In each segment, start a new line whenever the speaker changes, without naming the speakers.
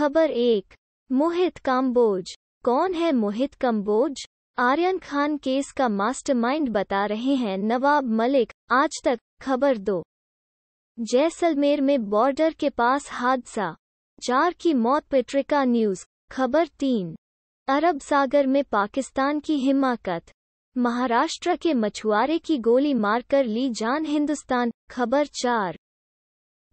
खबर एक मोहित काम्बोज कौन है मोहित कम्बोज आर्यन खान केस का मास्टरमाइंड बता रहे हैं नवाब मलिक आज तक खबर दो जैसलमेर में बॉर्डर के पास हादसा चार की मौत पिट्रिका न्यूज खबर तीन अरब सागर में पाकिस्तान की हिमाकत महाराष्ट्र के मछुआरे की गोली मारकर ली जान हिंदुस्तान खबर चार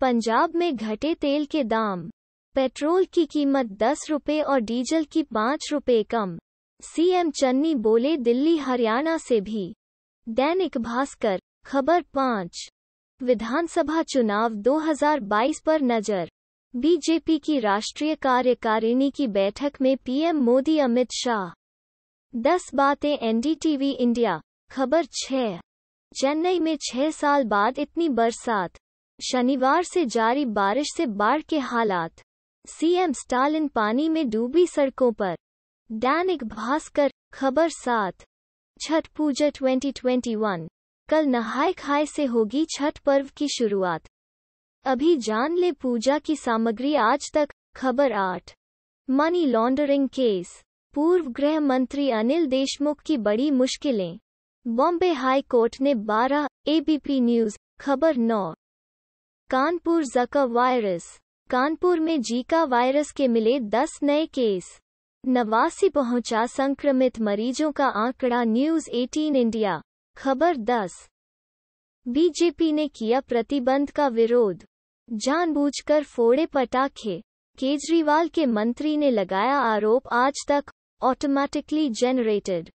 पंजाब में घटे तेल के दाम पेट्रोल की कीमत दस रुपये और डीजल की पाँच रुपये कम सीएम चन्नी बोले दिल्ली हरियाणा से भी दैनिक भास्कर खबर पाँच विधानसभा चुनाव 2022 पर नजर बीजेपी की राष्ट्रीय कार्यकारिणी की बैठक में पीएम मोदी अमित शाह दस बातें एनडीटीवी इंडिया खबर छः चेन्नई में छह साल बाद इतनी बरसात शनिवार से जारी बारिश से बाढ़ के हालात सीएम स्टालिन पानी में डूबी सड़कों पर दैनिक भास्कर खबर सात छठ पूजा 2021 कल नहाय खाए से होगी छठ पर्व की शुरुआत अभी जान ले पूजा की सामग्री आज तक खबर आठ मनी लॉन्डरिंग केस पूर्व गृह मंत्री अनिल देशमुख की बड़ी मुश्किलें बॉम्बे हाई कोर्ट ने 12 एबीपी न्यूज खबर 9 कानपुर जका वायरस कानपुर में जीका वायरस के मिले 10 नए केस नवासी पहुंचा संक्रमित मरीजों का आंकड़ा न्यूज 18 इंडिया खबर 10 बीजेपी ने किया प्रतिबंध का विरोध जानबूझकर फोड़े पटाखे केजरीवाल के मंत्री ने लगाया आरोप आज तक ऑटोमेटिकली जनरेटेड